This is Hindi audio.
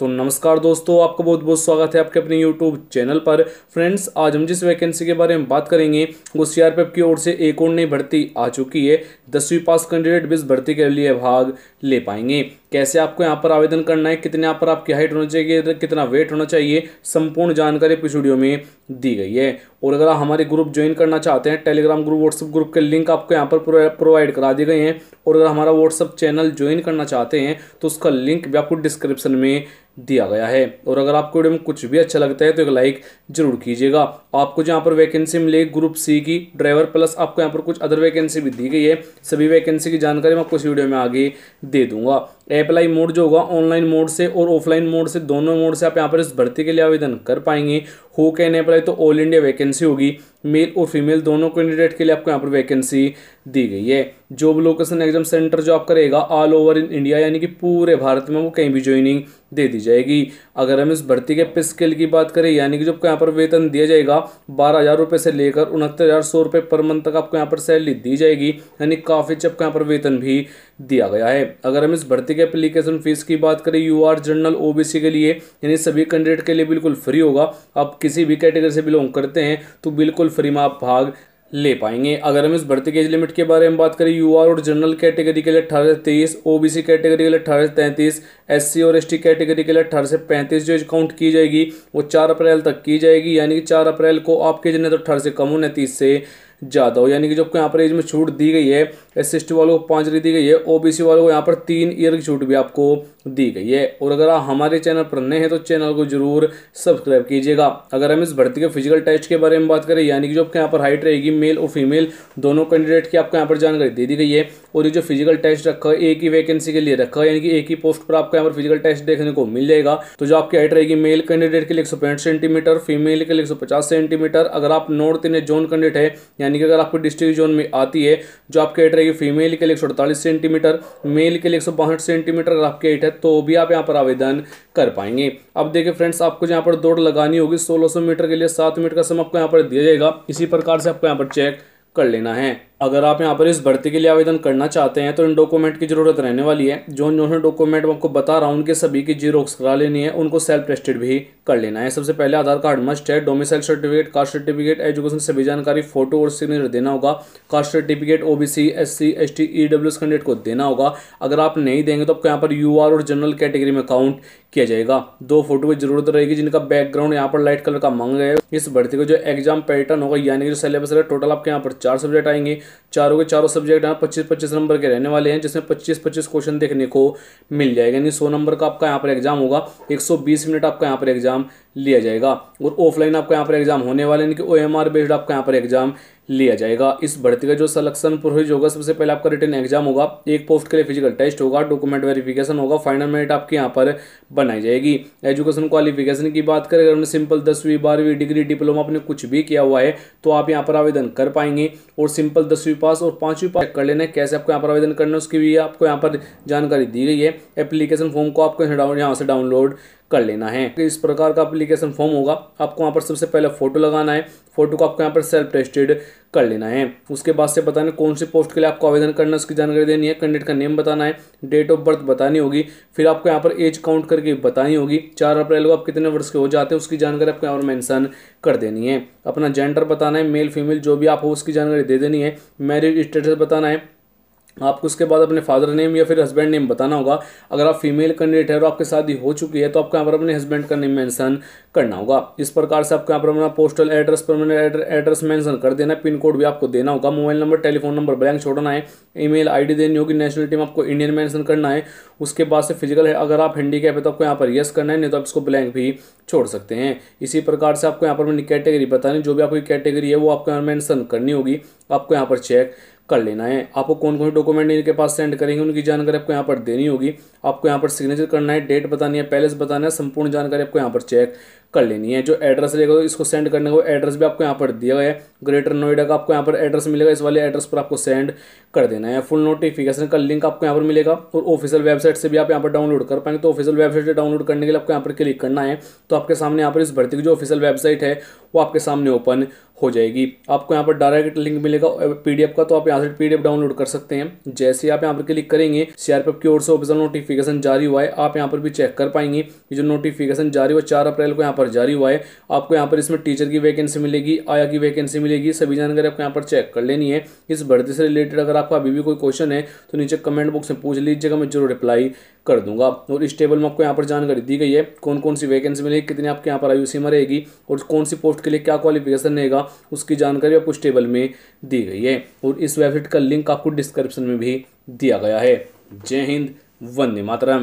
तो नमस्कार दोस्तों आपका बहुत बहुत स्वागत है आपके अपने यूट्यूब चैनल पर फ्रेंड्स आज हम जिस वैकेंसी के बारे में बात करेंगे वो सीआरपीएफ की ओर से एक और नई भर्ती आ चुकी है दसवीं पास कैंडिडेट भी इस भर्ती के लिए भाग ले पाएंगे कैसे आपको यहाँ पर आवेदन करना है कितने यहाँ पर आपकी हाइट होना चाहिए कितना वेट होना चाहिए संपूर्ण जानकारी इस वीडियो में दी गई है और अगर आप हमारे ग्रुप ज्वाइन करना चाहते हैं टेलीग्राम ग्रुप व्हाट्सएप ग्रुप के लिंक आपको यहाँ पर प्रोवाइड करा दिए गए हैं और अगर हमारा व्हाट्सएप चैनल ज्वाइन करना चाहते हैं तो उसका लिंक भी आपको डिस्क्रिप्शन में दिया गया है और अगर आपको वीडियो में कुछ भी अच्छा लगता है तो एक लाइक जरूर कीजिएगा आपको जहाँ पर वैकेंसी मिलेगी ग्रुप सी की ड्राइवर प्लस आपको यहाँ पर कुछ अदर वैकेंसी भी दी गई है सभी वैकेंसी की जानकारी मैं आपको इस वीडियो में आगे दे दूंगा अप्लाई मोड जो होगा ऑनलाइन मोड से और ऑफलाइन मोड से दोनों मोड से आप यहाँ पर इस भर्ती के लिए आवेदन कर पाएंगे हो कैन अप्लाई तो ऑल इंडिया वैकेंसी होगी मेल और फीमेल दोनों कैंडिडेट के लिए आपको यहाँ पर वैकेंसी दी गई है जॉब लोकेशन एग्जाम सेंटर जो आप करेगा ऑल ओवर इन इंडिया यानी कि पूरे भारत में वो कहीं भी ज्वाइनिंग दे दी जाएगी अगर हम इस भर्ती के पे स्केल की बात करें यानी कि जो आपको यहाँ पर वेतन दिया जाएगा बारह हज़ार रुपये से लेकर उनहत्तर हज़ार सौ रुपये पर मंथ तक आपको यहाँ पर सैलरी दी जाएगी यानी काफ़ी अच्छा आपको यहाँ पर वेतन भी दिया गया है अगर हम इस भर्ती के एप्लीकेशन फीस की बात करें यू आर जनरल ओ के लिए यानी सभी कैंडिडेट के लिए बिल्कुल फ्री होगा आप किसी भी कैटेगरी से बिलोंग करते हैं तो बिल्कुल फ्री में आप भाग ले पाएंगे अगर हम इस भर्ती के एज लिमिट के बारे में बात करें यू आर और जनरल कैटेगरी के लिए अठारह से तेईस ओ कैटेगरी के लिए अठारह से तैंतीस एस और एस कैटेगरी के लिए अठारह से पैंतीस जो काउंट की जाएगी वो चार अप्रैल तक की जाएगी यानी कि चार अप्रैल को आपके जिन्हें तो अठारह से कम होने तीस से ज़्यादा हो यानी कि जो आपको यहाँ पर एज में छूट दी गई है एस टी वालों को पाँच दी गई है ओबीसी वालों को यहाँ पर तीन ईयर की छूट भी आपको दी गई है और अगर आप हमारे चैनल पर नए हैं तो चैनल को जरूर सब्सक्राइब कीजिएगा अगर हम इस भर्ती के फिजिकल टेस्ट के बारे में बात करें यानी कि जो आपके यहाँ पर हाइट रहेगी मेल और फीमेल दोनों कैंडिडेट की आपको यहाँ पर जानकारी दे दी गई है और ये जो फिजिकल टेस्ट रखा है एक ही वैकेंसी के लिए रखा है यानी कि एक ही पोस्ट पर आपको यहाँ पर फिजिकल टेस्ट देखने को मिल जाएगा तो जो आपकी हाइट रहेगी मेल कैंडिडेट के लिए एक सेंटीमीटर फीमेल के लिए एक सेंटीमीटर अगर आप नॉर्थ इन जोन कैंडिडेट है यानी कि अगर आपको डिस्ट्रिक्ट जोन में आती है जो आपकी हाइट रहेगी फीमेल के लिए एक सेंटीमीटर मेल के लिए एक सेंटीमीटर अगर आपकी हाइट है तो भी आप यहाँ पर आवेदन कर पाएंगे अब देखिए फ्रेंड्स आपको यहाँ पर दौड़ लगानी होगी सोलह मीटर के लिए सात मीटर का समय आपको यहाँ पर दिया जाएगा इसी प्रकार से आपको यहाँ पर चेक कर लेना है अगर आप यहाँ पर इस भर्ती के लिए आवेदन करना चाहते हैं तो इन डॉक्यूमेंट की ज़रूरत रहने वाली है जो जो डॉक्यूमेंट आपको बता रहा हूँ उनके सभी की जीरोक्स करा लेनी है उनको सेल्फ टेस्टेड भी कर लेना है सबसे पहले आधार कार्ड मस्ट है domicile certificate caste certificate education सभी जानकारी फोटो और सिग्नेचर देना होगा caste certificate O B C S C S T E W S candidate को देना होगा अगर आप नहीं देंगे तो आपको यहाँ पर यू आर और जनरल कैटेगरी में काउंट किया जाएगा दो फोटो की जरूरत रहेगी जिनका बैकग्राउंड यहाँ पर लाइट कलर का मांगा है इस भर्ती का जो एग्जाम पैटर्न होगा यानी कि जो सिलेबस है टोटल आपके यहाँ पर चार सब्जेक्ट आएंगे चारों के चारों सब्जेक्ट यहाँ पच्चीस पच्चीस नंबर के रहने वाले हैं जिसमें पच्चीस पच्चीस क्वेश्चन देखने को मिल जाएगा यानी सौ नंबर का आपका यहाँ पर एग्जाम होगा एक सौ बीस मिनट आपका यहाँ पर एग्जाम लिया जाएगा और ऑफलाइन आपका यहाँ पर एग्जाम होने वाले यानी कि ओ बेस्ड आपका यहाँ पर एग्जाम लिया जाएगा इस भर्ती का जो सिलेक्शन प्रोसेस होगा सबसे पहले आपका रिटर्न एग्जाम होगा एक पोस्ट के लिए फिजिकल टेस्ट होगा डॉक्यूमेंट वेरिफिकेशन होगा फाइनल मेरिट आपके यहाँ पर बनाई जाएगी एजुकेशन क्वालिफिकेशन की बात करें अगर हमने सिंपल दसवीं बारहवीं डिग्री डिप्लोमा आपने कुछ भी किया हुआ है तो आप यहाँ पर आवेदन कर पाएंगे और सिंपल दसवीं पास और पांचवीं पास कर लेना है कैसे आपको यहाँ पर आवेदन करना है उसकी भी आपको यहाँ पर जानकारी दी गई है एप्लीकेशन फॉर्म को आपको यहाँ से डाउनलोड कर लेना है तो इस प्रकार का अप्लीकेशन फॉर्म होगा आपको वहाँ पर सबसे पहले फोटो लगाना है फोटो को आपको यहाँ पर सेल्फ टेस्टेड कर लेना है उसके बाद से बताना कौन सी पोस्ट के लिए आपको आवेदन करना है उसकी जानकारी देनी है कैंडिडेट का नेम बताना है डेट ऑफ बर्थ बतानी होगी फिर आपको यहाँ पर एज काउंट करके बतानी होगी चार अप्रैल को आप कितने वर्ष के हो जाते हैं उसकी जानकारी आपको यहाँ पर मैंसन कर देनी है अपना जेंडर बताना है मेल फीमेल जो भी आप हो उसकी जानकारी दे देनी है मैरिज स्टेटस बताना है आपको उसके बाद अपने फादर नेम या फिर हस्बैंड नेम बताना होगा अगर आप फीमेल कैंडिडेट है और आपकी शादी हो चुकी है तो आपको यहाँ पर अपने हस्बैंड का नेम मेंशन करना होगा इस प्रकार से आपको यहाँ पर अपना postal address permanent address mention कर देना है पिन कोड भी आपको देना होगा mobile number telephone number blank छोड़ना है ई मेल देनी होगी नेशनल टीम आपको इंडियन मैंसन करना है उसके बाद से फिजिकल है अगर आप हैंडीकैप है तो आपको यहाँ पर येस करना है नहीं तो आप इसको ब्लैंक भी छोड़ सकते हैं इसी प्रकार से आपको यहाँ पर अपनी कैटेगरी बतानी जो भी आपकी कैटेगरी है वो आपको यहाँ मैंसन करनी होगी आपको यहाँ पर चेक कर लेना है आपको कौन कौन से डॉक्यूमेंट इनके पास सेंड करेंगे उनकी जानकारी आपको यहाँ पर देनी होगी आपको यहाँ पर सिग्नेचर करना है डेट बतानी है पैलेस बताना है संपूर्ण जानकारी आपको यहाँ पर चेक कर लेनी है जो एड्रेस रहेगा तो इसको सेंड करने का एड्रेस भी आपको यहाँ पर दिया गया है ग्रेटर नोएडा का आपको यहाँ पर एड्रेस मिलेगा इस वाले एड्रेस पर आपको सेंड कर देना है फुल नोटिफिकेशन का लिंक आपको यहाँ पर मिलेगा और ऑफिशियल वेबसाइट से भी आप यहाँ पर डाउनलोड कर पाएंगे तो ऑफिशियल वेबसाइट से डाउनलोड करने के लिए आपको यहाँ पर क्लिक करना है तो आपके सामने यहाँ पर इस भर्ती की जो ऑफिशियल वेबसाइट है वो आपके सामने ओपन हो जाएगी आपको यहाँ पर डायरेक्ट लिंक मिलेगा पीडीएफ का तो आप यहाँ से पीडीएफ डाउनलोड कर सकते हैं जैसे आप यहाँ पर क्लिक करेंगे सीआरपीएफ की ओर से ऑफिशियल नोटिफिकेशन जारी हुआ है आप यहाँ पर भी चेक कर पाएंगे जो नोटिफिकेशन जारी हुआ चार अप्रैल को यहाँ यहाँ पर जारी हुआ है आपको यहाँ पर इसमें टीचर की वैकेंसी मिलेगी आया की वैकेंसी मिलेगी सभी जानकारी आपको यहाँ पर चेक कर लेनी है इस भर्ती से रिलेटेड अगर आपका अभी भी कोई क्वेश्चन है तो नीचे कमेंट बॉक्स में पूछ लीजिएगा मैं जरूर रिप्लाई कर दूंगा और इस टेबल में आपको यहाँ पर जानकारी दी गई है कौन कौन सी वैकेंसी मिलेगी कितनी आपके यहाँ पर आयु सीमा रहेगी और कौन सी पोस्ट के लिए क्या क्वालिफिकेशन रहेगा उसकी जानकारी आपको इस टेबल में दी गई है और इस वेबसाइट का लिंक आपको डिस्क्रिप्शन में भी दिया गया है जय हिंद वंदे मातरम